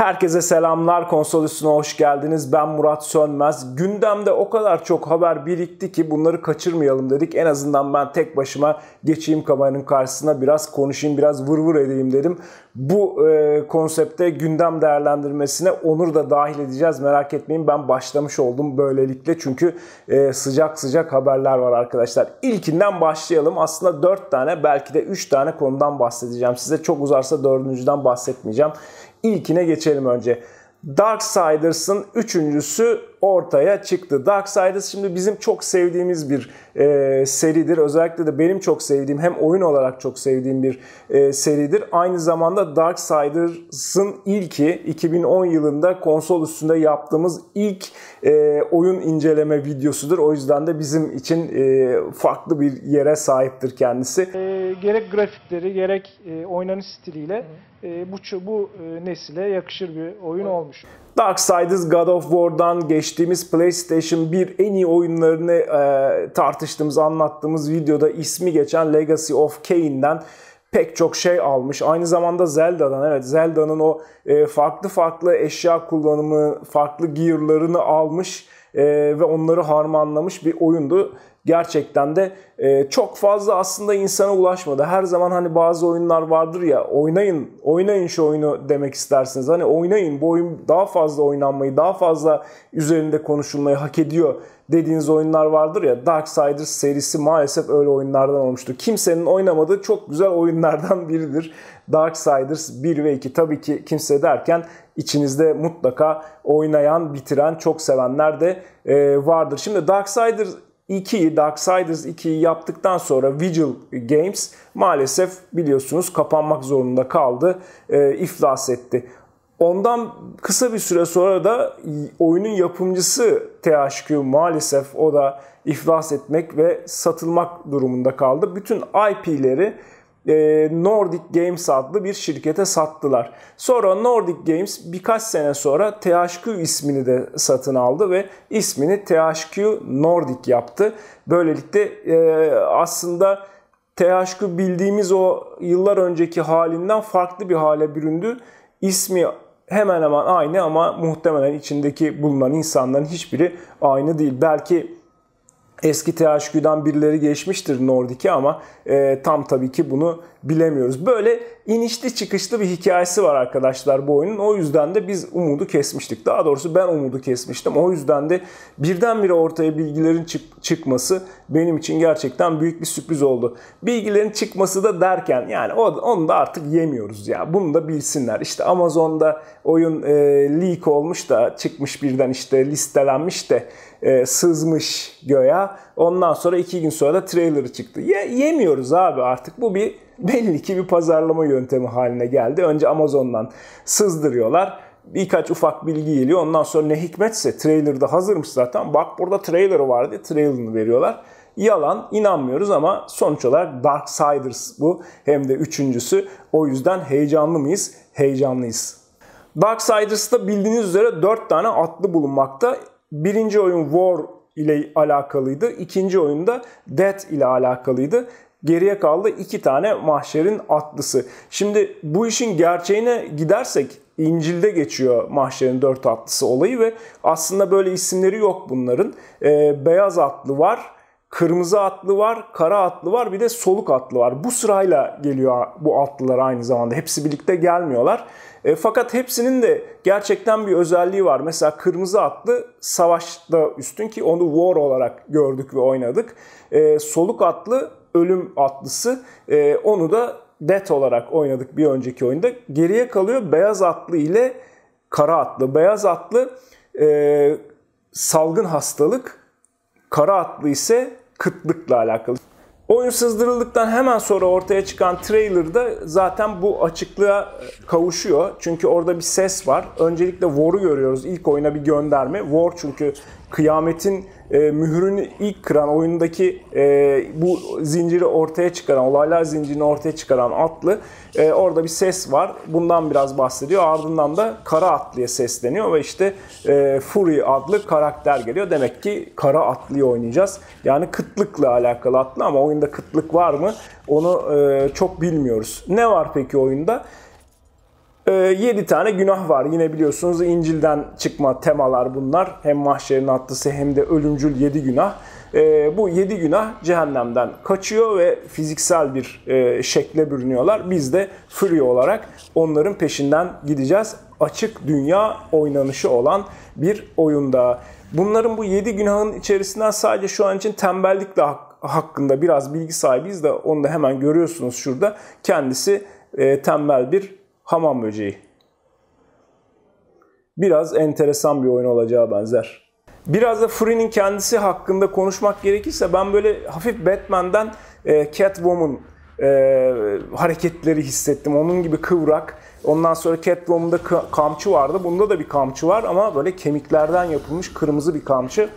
Herkese selamlar. Konsol hoş geldiniz. Ben Murat Sönmez. Gündemde o kadar çok haber birikti ki bunları kaçırmayalım dedik. En azından ben tek başıma geçeyim kameranın karşısına biraz konuşayım, biraz vır vır edeyim dedim. Bu e, konsepte gündem değerlendirmesine Onur da dahil edeceğiz. Merak etmeyin ben başlamış oldum böylelikle. Çünkü e, sıcak sıcak haberler var arkadaşlar. İlkinden başlayalım. Aslında 4 tane belki de 3 tane konudan bahsedeceğim. Size çok uzarsa dördüncüden bahsetmeyeceğim. İlkine geçelim önce. Darksiders'ın üçüncüsü ortaya çıktı. Darksiders şimdi bizim çok sevdiğimiz bir e, seridir. Özellikle de benim çok sevdiğim hem oyun olarak çok sevdiğim bir e, seridir. Aynı zamanda Darksiders'ın ilki 2010 yılında konsol üstünde yaptığımız ilk e, oyun inceleme videosudur. O yüzden de bizim için e, farklı bir yere sahiptir kendisi. E, gerek grafikleri gerek e, oynanış stiliyle... Hı ee, bu bu e, nesile yakışır bir oyun olmuş. Darksiders God of War'dan geçtiğimiz PlayStation 1 en iyi oyunlarını e, tartıştığımız, anlattığımız videoda ismi geçen Legacy of Kain'den pek çok şey almış. Aynı zamanda Zelda'dan evet Zelda'nın o e, farklı farklı eşya kullanımı, farklı gear'larını almış e, ve onları harmanlamış bir oyundu. Gerçekten de e, çok fazla aslında insana ulaşmadı. Her zaman hani bazı oyunlar vardır ya oynayın, oynayın şu oyunu demek istersiniz. Hani oynayın bu oyun daha fazla oynanmayı, daha fazla üzerinde konuşulmayı hak ediyor dediğiniz oyunlar vardır ya Darksiders serisi maalesef öyle oyunlardan olmuştu. Kimsenin oynamadığı çok güzel oyunlardan biridir. Darksiders 1 ve 2 tabii ki kimse derken içinizde mutlaka oynayan, bitiren, çok sevenler de e, vardır. Şimdi Darksiders 2'yi, Darksiders 2'yi yaptıktan sonra Vigil Games maalesef biliyorsunuz kapanmak zorunda kaldı, e, iflas etti. Ondan kısa bir süre sonra da oyunun yapımcısı THQ maalesef o da iflas etmek ve satılmak durumunda kaldı. Bütün IP'leri e, Nordic Games adlı bir şirkete sattılar. Sonra Nordic Games birkaç sene sonra THQ ismini de satın aldı ve ismini THQ Nordic yaptı. Böylelikle e, aslında THQ bildiğimiz o yıllar önceki halinden farklı bir hale büründü. İsmi hemen hemen aynı ama muhtemelen içindeki bulunan insanların hiçbiri aynı değil. Belki eski THQ'dan birileri geçmiştir Nordic'i ama e, tam tabii ki bunu bilemiyoruz. Böyle inişli çıkışlı bir hikayesi var arkadaşlar bu oyunun. O yüzden de biz umudu kesmiştik. Daha doğrusu ben umudu kesmiştim. O yüzden de birdenbire ortaya bilgilerin çık- çıkması benim için gerçekten büyük bir sürpriz oldu. Bilgilerin çıkması da derken yani onu da artık yemiyoruz ya. Bunu da bilsinler. İşte Amazon'da oyun e, leak olmuş da çıkmış birden işte listelenmiş de e, sızmış göya. Ondan sonra iki gün sonra da trailer çıktı. Ye, yemiyoruz abi artık bu bir belli ki bir pazarlama yöntemi haline geldi. Önce Amazon'dan sızdırıyorlar birkaç ufak bilgi geliyor. Ondan sonra ne hikmetse trailer'da hazırmış zaten. Bak burada trailer'ı var diye trailer'ını veriyorlar. Yalan inanmıyoruz ama sonuç olarak Darksiders bu. Hem de üçüncüsü. O yüzden heyecanlı mıyız? Heyecanlıyız. Darksiders'ta bildiğiniz üzere dört tane atlı bulunmakta. Birinci oyun War ile alakalıydı. İkinci oyunda Dead ile alakalıydı. Geriye kaldı iki tane mahşerin atlısı. Şimdi bu işin gerçeğine gidersek İncil'de geçiyor mahşerin dört atlısı olayı ve aslında böyle isimleri yok bunların. Ee, beyaz atlı var, kırmızı atlı var, kara atlı var, bir de soluk atlı var. Bu sırayla geliyor bu atlılar aynı zamanda. Hepsi birlikte gelmiyorlar. E, fakat hepsinin de gerçekten bir özelliği var. Mesela kırmızı atlı savaşta üstün ki onu war olarak gördük ve oynadık. E, soluk atlı ölüm atlısı. E, onu da Death olarak oynadık bir önceki oyunda. Geriye kalıyor beyaz atlı ile kara atlı. Beyaz atlı e, salgın hastalık, kara atlı ise kıtlıkla alakalı. Oyun sızdırıldıktan hemen sonra ortaya çıkan trailer'da zaten bu açıklığa e, kavuşuyor. Çünkü orada bir ses var. Öncelikle War'u görüyoruz. İlk oyuna bir gönderme. War çünkü kıyametin e, mührünü ilk kıran oyundaki e, bu zinciri ortaya çıkaran olaylar zincirini ortaya çıkaran atlı e, orada bir ses var. Bundan biraz bahsediyor. Ardından da Kara Atlı'ya sesleniyor ve işte e, Fury adlı karakter geliyor. Demek ki Kara Atlı'yı oynayacağız. Yani kıtlıkla alakalı atlı ama oyunda kıtlık var mı? Onu e, çok bilmiyoruz. Ne var peki oyunda? 7 ee, tane günah var. Yine biliyorsunuz İncil'den çıkma temalar bunlar. Hem mahşerin atlısı hem de ölümcül 7 günah. Ee, bu 7 günah cehennemden kaçıyor ve fiziksel bir e, şekle bürünüyorlar. Biz de free olarak onların peşinden gideceğiz. Açık dünya oynanışı olan bir oyunda. Bunların bu 7 günahın içerisinden sadece şu an için tembellikle hakkında biraz bilgi sahibiyiz de onu da hemen görüyorsunuz şurada. Kendisi e, tembel bir hamam böceği. Biraz enteresan bir oyun olacağı benzer. Biraz da Free'nin kendisi hakkında konuşmak gerekirse ben böyle hafif Batman'den e, Catwoman e, hareketleri hissettim. Onun gibi kıvrak. Ondan sonra Catwoman'da kamçı vardı. Bunda da bir kamçı var ama böyle kemiklerden yapılmış kırmızı bir kamçı.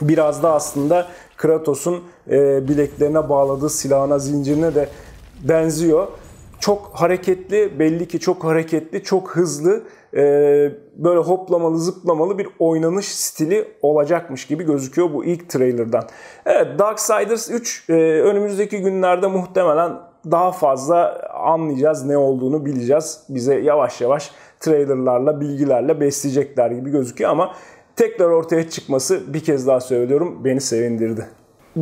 Biraz da aslında Kratos'un e, bileklerine bağladığı silahına, zincirine de benziyor çok hareketli, belli ki çok hareketli, çok hızlı, e, böyle hoplamalı, zıplamalı bir oynanış stili olacakmış gibi gözüküyor bu ilk trailer'dan. Evet, Darksiders 3 e, önümüzdeki günlerde muhtemelen daha fazla anlayacağız, ne olduğunu bileceğiz. Bize yavaş yavaş trailerlarla, bilgilerle besleyecekler gibi gözüküyor ama tekrar ortaya çıkması bir kez daha söylüyorum beni sevindirdi.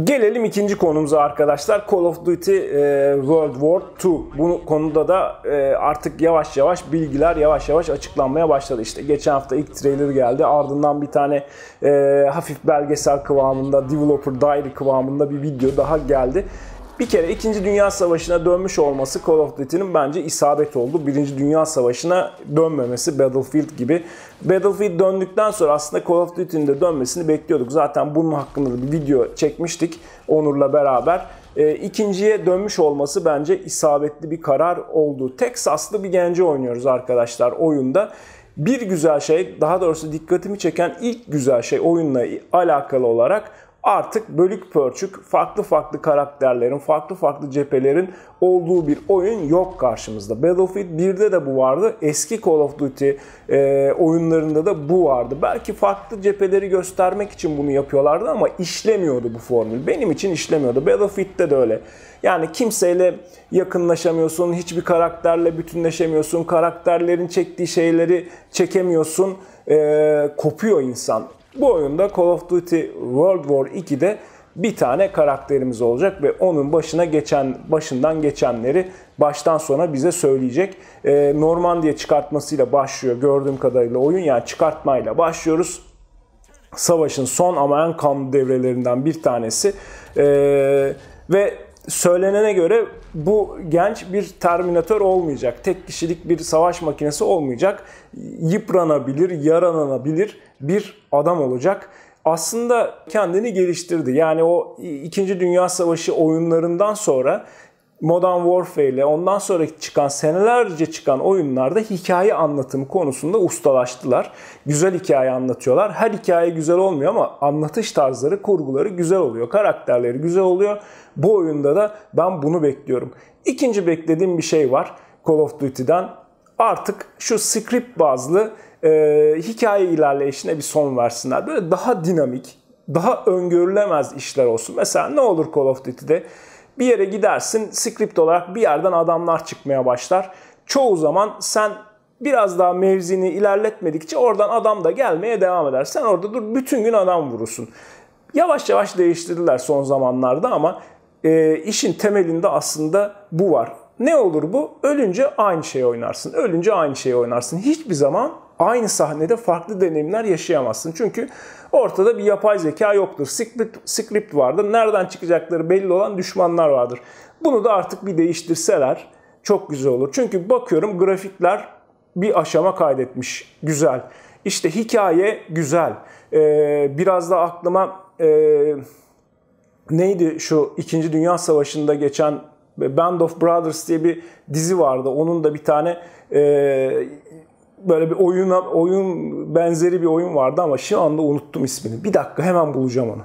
Gelelim ikinci konumuza arkadaşlar. Call of Duty e, World War 2. Bu konuda da e, artık yavaş yavaş bilgiler yavaş yavaş açıklanmaya başladı. İşte geçen hafta ilk trailer geldi. Ardından bir tane e, hafif belgesel kıvamında, developer diary kıvamında bir video daha geldi. Bir kere 2. Dünya Savaşı'na dönmüş olması Call of Duty'nin bence isabet oldu. 1. Dünya Savaşı'na dönmemesi Battlefield gibi. Battlefield döndükten sonra aslında Call of Duty'nin de dönmesini bekliyorduk. Zaten bunun hakkında da bir video çekmiştik Onur'la beraber. E, ikinciye dönmüş olması bence isabetli bir karar oldu. Texaslı bir genci oynuyoruz arkadaşlar oyunda. Bir güzel şey, daha doğrusu dikkatimi çeken ilk güzel şey oyunla alakalı olarak artık bölük pörçük farklı farklı karakterlerin, farklı farklı cephelerin olduğu bir oyun yok karşımızda. Battlefield 1'de de bu vardı. Eski Call of Duty e, oyunlarında da bu vardı. Belki farklı cepheleri göstermek için bunu yapıyorlardı ama işlemiyordu bu formül. Benim için işlemiyordu. Battlefield'de de öyle. Yani kimseyle yakınlaşamıyorsun, hiçbir karakterle bütünleşemiyorsun, karakterlerin çektiği şeyleri çekemiyorsun, e, kopuyor insan. Bu oyunda Call of Duty World War 2'de bir tane karakterimiz olacak ve onun başına geçen başından geçenleri baştan sona bize söyleyecek. E, ee, diye çıkartmasıyla başlıyor gördüğüm kadarıyla oyun yani çıkartmayla başlıyoruz. Savaşın son ama en Kam devrelerinden bir tanesi. E, ve söylenene göre bu genç bir terminatör olmayacak. Tek kişilik bir savaş makinesi olmayacak. Yıpranabilir, yaralanabilir bir adam olacak. Aslında kendini geliştirdi. Yani o 2. Dünya Savaşı oyunlarından sonra Modern Warfare ile ondan sonra çıkan senelerce çıkan oyunlarda hikaye anlatımı konusunda ustalaştılar. Güzel hikaye anlatıyorlar. Her hikaye güzel olmuyor ama anlatış tarzları, kurguları güzel oluyor. Karakterleri güzel oluyor. Bu oyunda da ben bunu bekliyorum. İkinci beklediğim bir şey var Call of Duty'den. Artık şu script bazlı e, hikaye ilerleyişine bir son versinler. Böyle daha dinamik, daha öngörülemez işler olsun. Mesela ne olur Call of Duty'de bir yere gidersin script olarak bir yerden adamlar çıkmaya başlar. Çoğu zaman sen biraz daha mevzini ilerletmedikçe oradan adam da gelmeye devam eder. Sen orada dur bütün gün adam vurursun. Yavaş yavaş değiştirdiler son zamanlarda ama e, işin temelinde aslında bu var. Ne olur bu? Ölünce aynı şeyi oynarsın. Ölünce aynı şeyi oynarsın. Hiçbir zaman aynı sahnede farklı deneyimler yaşayamazsın. Çünkü ortada bir yapay zeka yoktur. Script, script vardır. Nereden çıkacakları belli olan düşmanlar vardır. Bunu da artık bir değiştirseler çok güzel olur. Çünkü bakıyorum grafikler bir aşama kaydetmiş. Güzel. İşte hikaye güzel. Ee, biraz da aklıma e, neydi şu 2. Dünya Savaşı'nda geçen Band of Brothers diye bir dizi vardı. Onun da bir tane e, böyle bir oyuna oyun benzeri bir oyun vardı ama şu anda unuttum ismini. Bir dakika hemen bulacağım onu.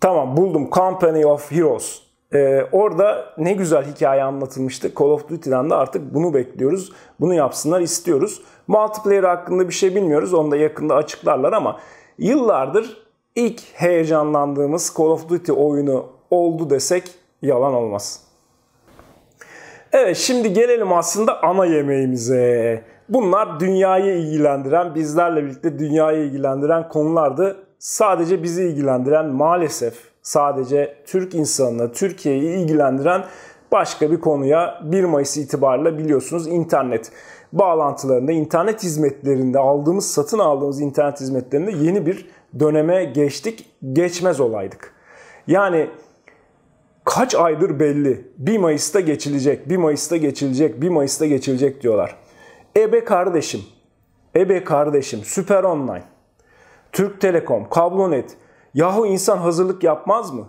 Tamam buldum Company of Heroes. Ee, orada ne güzel hikaye anlatılmıştı. Call of Duty'den de artık bunu bekliyoruz. Bunu yapsınlar istiyoruz. Multiplayer hakkında bir şey bilmiyoruz. Onu da yakında açıklarlar ama yıllardır ilk heyecanlandığımız Call of Duty oyunu oldu desek yalan olmaz. Evet şimdi gelelim aslında ana yemeğimize. Bunlar dünyayı ilgilendiren, bizlerle birlikte dünyayı ilgilendiren konulardı. Sadece bizi ilgilendiren maalesef sadece Türk insanına, Türkiye'yi ilgilendiren başka bir konuya 1 Mayıs itibariyle biliyorsunuz internet bağlantılarında, internet hizmetlerinde aldığımız, satın aldığımız internet hizmetlerinde yeni bir döneme geçtik, geçmez olaydık. Yani kaç aydır belli. 1 Mayıs'ta geçilecek, 1 Mayıs'ta geçilecek, 1 Mayıs'ta geçilecek diyorlar. Ebe kardeşim, Ebe kardeşim, Süper Online, Türk Telekom, Kablonet. Yahu insan hazırlık yapmaz mı?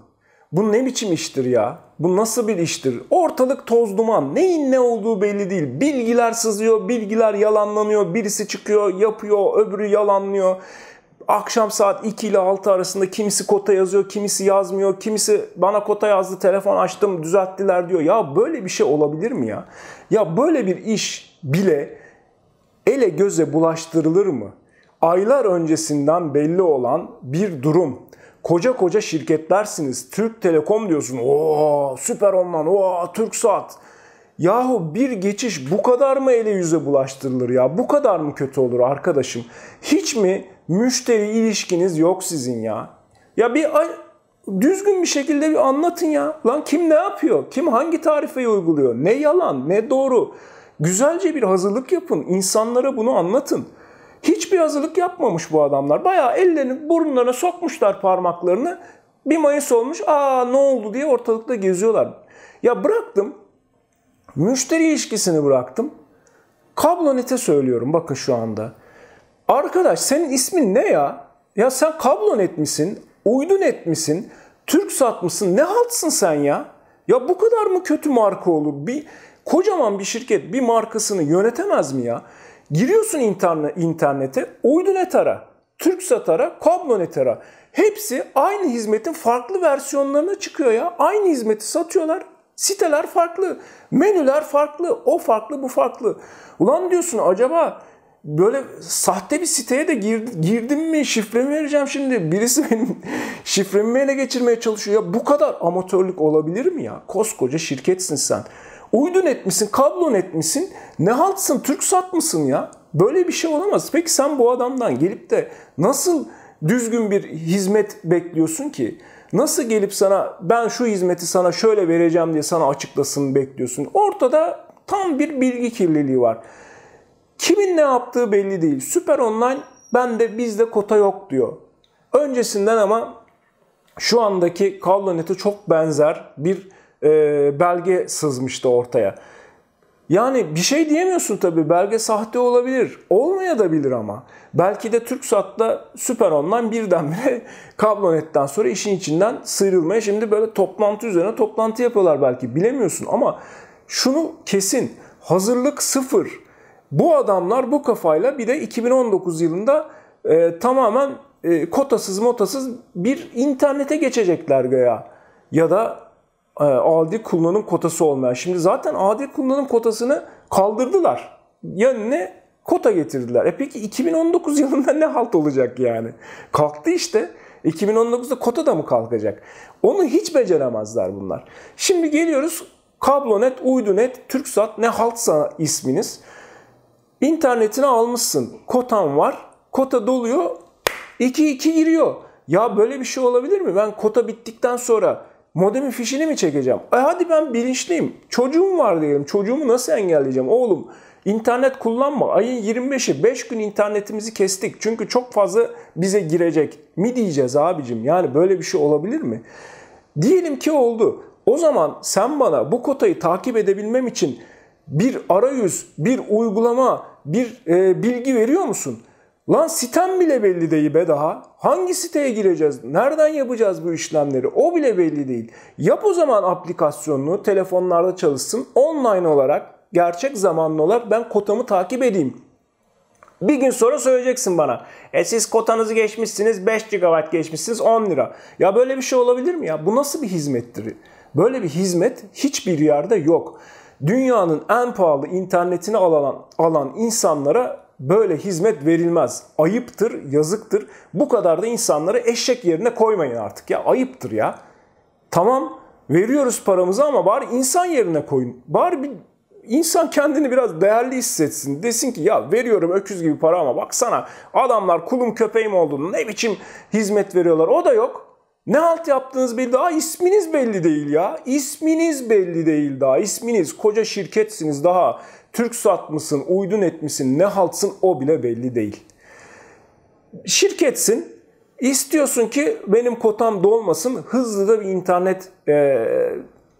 Bu ne biçim iştir ya? Bu nasıl bir iştir? Ortalık toz duman. Neyin ne olduğu belli değil. Bilgiler sızıyor, bilgiler yalanlanıyor. Birisi çıkıyor, yapıyor, öbürü yalanlıyor. Akşam saat 2 ile 6 arasında kimisi kota yazıyor, kimisi yazmıyor. Kimisi bana kota yazdı, telefon açtım, düzelttiler diyor. Ya böyle bir şey olabilir mi ya? Ya böyle bir iş bile ele göze bulaştırılır mı? Aylar öncesinden belli olan bir durum. Koca koca şirketlersiniz. Türk Telekom diyorsun. Oo, süper ondan. Oo, saat. Yahu bir geçiş bu kadar mı ele yüze bulaştırılır ya? Bu kadar mı kötü olur arkadaşım? Hiç mi müşteri ilişkiniz yok sizin ya? Ya bir düzgün bir şekilde bir anlatın ya. Lan kim ne yapıyor? Kim hangi tarifeyi uyguluyor? Ne yalan, ne doğru. Güzelce bir hazırlık yapın. İnsanlara bunu anlatın. Hiçbir hazırlık yapmamış bu adamlar. Bayağı ellerini burnlarına sokmuşlar parmaklarını. Bir Mayıs olmuş. Aa ne oldu diye ortalıkta geziyorlar. Ya bıraktım. Müşteri ilişkisini bıraktım. Kablonet'e söylüyorum bakın şu anda. Arkadaş senin ismin ne ya? Ya sen kablonet misin? Uydunet misin? Türk satmışsın. Ne haltsın sen ya? Ya bu kadar mı kötü marka olur? Bir Kocaman bir şirket bir markasını yönetemez mi ya? Giriyorsun interne, internete, Uydunet ara, TürkSat ara, Kablonet ara. Hepsi aynı hizmetin farklı versiyonlarına çıkıyor ya. Aynı hizmeti satıyorlar. Siteler farklı, menüler farklı, o farklı, bu farklı. Ulan diyorsun acaba böyle sahte bir siteye de gir, girdim mi şifremi vereceğim şimdi birisi benim şifremi ele geçirmeye çalışıyor ya bu kadar amatörlük olabilir mi ya koskoca şirketsin sen Uydun etmişsin, kablon etmişsin. Ne haltsın, Türk satmışsın ya. Böyle bir şey olamaz. Peki sen bu adamdan gelip de nasıl düzgün bir hizmet bekliyorsun ki? Nasıl gelip sana ben şu hizmeti sana şöyle vereceğim diye sana açıklasın bekliyorsun? Ortada tam bir bilgi kirliliği var. Kimin ne yaptığı belli değil. Süper Online ben de bizde kota yok diyor. Öncesinden ama şu andaki kablo neti çok benzer bir e, belge sızmıştı ortaya. Yani bir şey diyemiyorsun tabii. Belge sahte olabilir. Olmaya da bilir ama. Belki de TürkSat'ta Süper On'dan birdenbire kablonet'ten sonra işin içinden sıyrılmaya şimdi böyle toplantı üzerine toplantı yapıyorlar belki. Bilemiyorsun ama şunu kesin. Hazırlık sıfır. Bu adamlar bu kafayla bir de 2019 yılında e, tamamen e, kotasız motasız bir internete geçecekler göya. Ya da e, adi kullanım kotası olmayan. Şimdi zaten adi kullanım kotasını kaldırdılar. Yani ne kota getirdiler. E peki 2019 yılında ne halt olacak yani? Kalktı işte. 2019'da kota da mı kalkacak? Onu hiç beceremezler bunlar. Şimdi geliyoruz Kablonet, Uydunet, Türksat ne haltsa isminiz. İnternetini almışsın. Kotan var. Kota doluyor. 2-2 giriyor. Ya böyle bir şey olabilir mi? Ben kota bittikten sonra modemin fişini mi çekeceğim? E hadi ben bilinçliyim. Çocuğum var diyelim. Çocuğumu nasıl engelleyeceğim? Oğlum internet kullanma. Ayın 25'i 5 gün internetimizi kestik. Çünkü çok fazla bize girecek. Mi diyeceğiz abicim? Yani böyle bir şey olabilir mi? Diyelim ki oldu. O zaman sen bana bu kotayı takip edebilmem için bir arayüz, bir uygulama, bir e, bilgi veriyor musun? Lan sitem bile belli değil be daha. Hangi siteye gireceğiz? Nereden yapacağız bu işlemleri? O bile belli değil. Yap o zaman aplikasyonunu telefonlarda çalışsın. Online olarak, gerçek zamanlı olarak ben kotamı takip edeyim. Bir gün sonra söyleyeceksin bana. E siz kotanızı geçmişsiniz 5 GB geçmişsiniz 10 lira. Ya böyle bir şey olabilir mi ya? Bu nasıl bir hizmettir? Böyle bir hizmet hiçbir yerde yok. Dünyanın en pahalı internetini alan, alan insanlara böyle hizmet verilmez. Ayıptır, yazıktır. Bu kadar da insanları eşek yerine koymayın artık ya. Ayıptır ya. Tamam veriyoruz paramızı ama bari insan yerine koyun. Bari bir insan kendini biraz değerli hissetsin. Desin ki ya veriyorum öküz gibi para ama baksana adamlar kulum köpeğim olduğunu ne biçim hizmet veriyorlar. O da yok. Ne alt yaptığınız belli daha isminiz belli değil ya. İsminiz belli değil daha. İsminiz koca şirketsiniz daha. Türk sat mısın, uydun etmişsin, ne haltsın o bile belli değil. Şirketsin, istiyorsun ki benim kotam dolmasın, hızlı da bir internet e,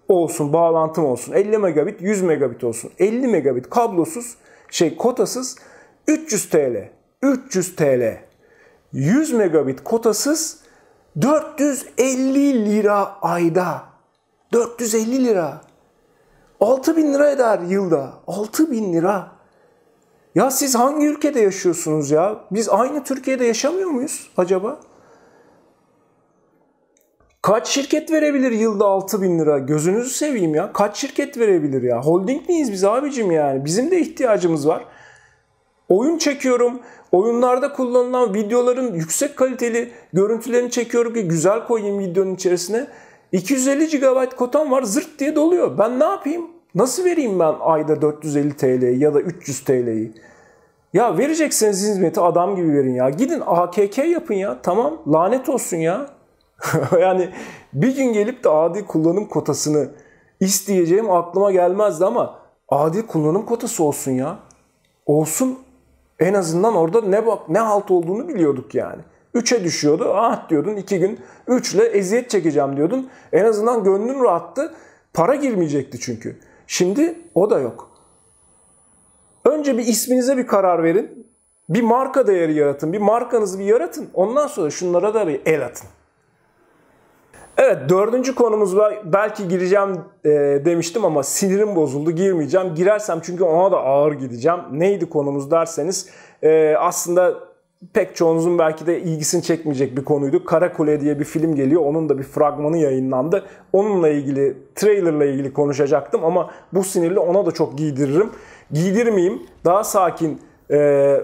olsun, bağlantım olsun. 50 megabit, 100 megabit olsun. 50 megabit kablosuz, şey kotasız 300 TL. 300 TL. 100 megabit kotasız 450 lira ayda. 450 lira. 6 bin lira eder yılda. 6 bin lira. Ya siz hangi ülkede yaşıyorsunuz ya? Biz aynı Türkiye'de yaşamıyor muyuz acaba? Kaç şirket verebilir yılda 6 bin lira? Gözünüzü seveyim ya. Kaç şirket verebilir ya? Holding miyiz biz abicim yani? Bizim de ihtiyacımız var. Oyun çekiyorum. Oyunlarda kullanılan videoların yüksek kaliteli görüntülerini çekiyorum ki güzel koyayım videonun içerisine. 250 GB kotam var zırt diye doluyor. Ben ne yapayım? Nasıl vereyim ben ayda 450 TL ya da 300 TL'yi? Ya verecekseniz hizmeti adam gibi verin ya. Gidin AKK yapın ya. Tamam lanet olsun ya. yani bir gün gelip de adil kullanım kotasını isteyeceğim aklıma gelmezdi ama adil kullanım kotası olsun ya. Olsun en azından orada ne bak ne halt olduğunu biliyorduk yani. 3'e düşüyordu. Ah diyordun 2 gün 3 ile eziyet çekeceğim diyordun. En azından gönlün rahattı. Para girmeyecekti çünkü. Şimdi o da yok. Önce bir isminize bir karar verin. Bir marka değeri yaratın. Bir markanızı bir yaratın. Ondan sonra şunlara da el atın. Evet dördüncü konumuz var. Belki gireceğim e, demiştim ama sinirim bozuldu girmeyeceğim. Girersem çünkü ona da ağır gideceğim. Neydi konumuz derseniz e, aslında pek çoğunuzun belki de ilgisini çekmeyecek bir konuydu. Kara Kule diye bir film geliyor. Onun da bir fragmanı yayınlandı. Onunla ilgili, trailerla ilgili konuşacaktım ama bu sinirle ona da çok giydiririm. Giydirmeyeyim, daha sakin ee,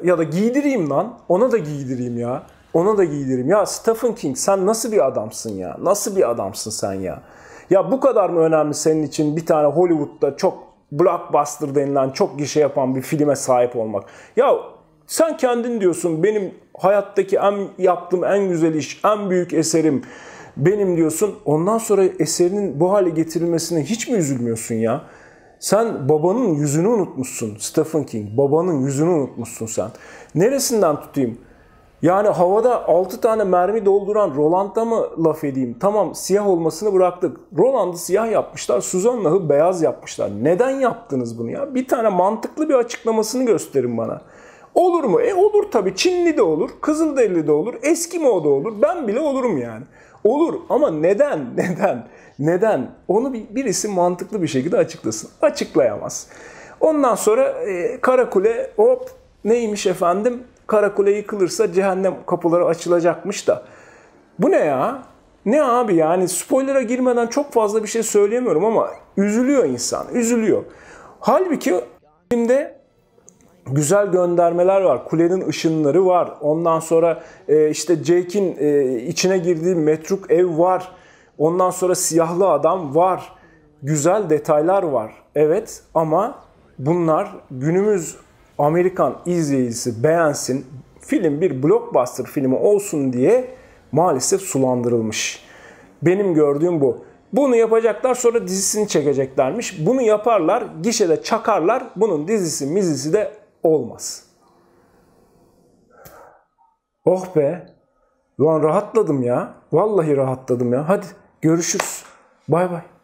ya da giydireyim lan. Ona da giydireyim ya. Ona da giydireyim. Ya Stephen King sen nasıl bir adamsın ya? Nasıl bir adamsın sen ya? Ya bu kadar mı önemli senin için bir tane Hollywood'da çok blockbuster denilen çok gişe yapan bir filme sahip olmak? Ya sen kendin diyorsun benim hayattaki en yaptığım en güzel iş, en büyük eserim benim diyorsun. Ondan sonra eserinin bu hale getirilmesine hiç mi üzülmüyorsun ya? Sen babanın yüzünü unutmuşsun Stephen King. Babanın yüzünü unutmuşsun sen. Neresinden tutayım? Yani havada 6 tane mermi dolduran Roland'a mı laf edeyim? Tamam siyah olmasını bıraktık. Roland'ı siyah yapmışlar, Suzanna'yı beyaz yapmışlar. Neden yaptınız bunu ya? Bir tane mantıklı bir açıklamasını gösterin bana. Olur mu? E olur tabii. Çinli de olur, Kızılderili de olur, Eskimo da olur. Ben bile olurum yani. Olur ama neden? Neden? Neden? Onu bir, birisi mantıklı bir şekilde açıklasın. Açıklayamaz. Ondan sonra e, Karakule hop neymiş efendim? Karakule yıkılırsa cehennem kapıları açılacakmış da. Bu ne ya? Ne abi yani spoiler'a girmeden çok fazla bir şey söyleyemiyorum ama üzülüyor insan, üzülüyor. Halbuki şimdi güzel göndermeler var. Kulenin ışınları var. Ondan sonra e, işte Jake'in e, içine girdiği metruk ev var. Ondan sonra siyahlı adam var. Güzel detaylar var. Evet ama bunlar günümüz Amerikan izleyicisi beğensin. Film bir blockbuster filmi olsun diye maalesef sulandırılmış. Benim gördüğüm bu. Bunu yapacaklar sonra dizisini çekeceklermiş. Bunu yaparlar, gişede çakarlar. Bunun dizisi mizisi de olmaz. Oh be. Ulan rahatladım ya. Vallahi rahatladım ya. Hadi görüşürüz. Bay bay.